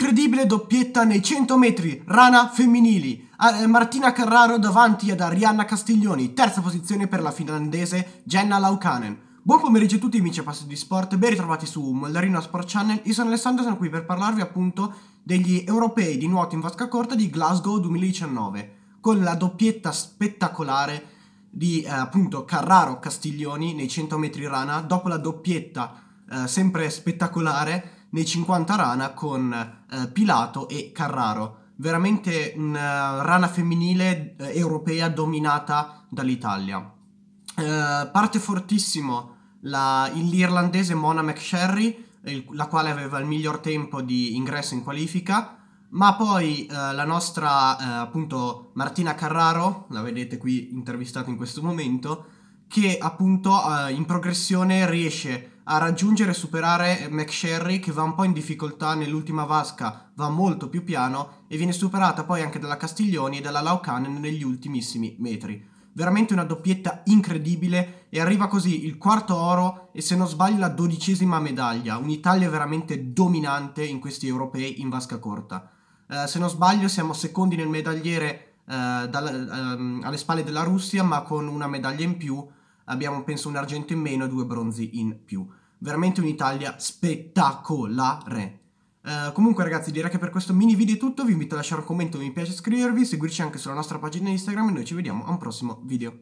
incredibile doppietta nei 100 metri, rana femminili, ah, eh, Martina Carraro davanti ad Arianna Castiglioni, terza posizione per la finlandese Jenna Laukanen. Buon pomeriggio a tutti amici a Passo di Sport, ben ritrovati su Moldarino Sport Channel, io sono Alessandro e sono qui per parlarvi appunto degli europei di nuoto in vasca corta di Glasgow 2019, con la doppietta spettacolare di eh, appunto Carraro Castiglioni nei 100 metri rana, dopo la doppietta eh, sempre spettacolare nei 50 rana con eh, Pilato e Carraro. Veramente una eh, rana femminile eh, europea dominata dall'Italia. Eh, parte fortissimo la, l'irlandese Mona McSherry, il, la quale aveva il miglior tempo di ingresso in qualifica, ma poi eh, la nostra eh, appunto Martina Carraro, la vedete qui intervistata in questo momento, che appunto eh, in progressione riesce a raggiungere e superare McSherry che va un po' in difficoltà nell'ultima vasca, va molto più piano e viene superata poi anche dalla Castiglioni e dalla Laucanen negli ultimissimi metri. Veramente una doppietta incredibile e arriva così il quarto oro e se non sbaglio la dodicesima medaglia, un'Italia veramente dominante in questi europei in vasca corta. Eh, se non sbaglio siamo secondi nel medagliere eh, dalla, ehm, alle spalle della Russia ma con una medaglia in più abbiamo penso un argento in meno e due bronzi in più. Veramente un'Italia spettacolare. Uh, comunque ragazzi direi che per questo mini video è tutto, vi invito a lasciare un commento, mi piace iscrivervi, seguirci anche sulla nostra pagina Instagram e noi ci vediamo a un prossimo video.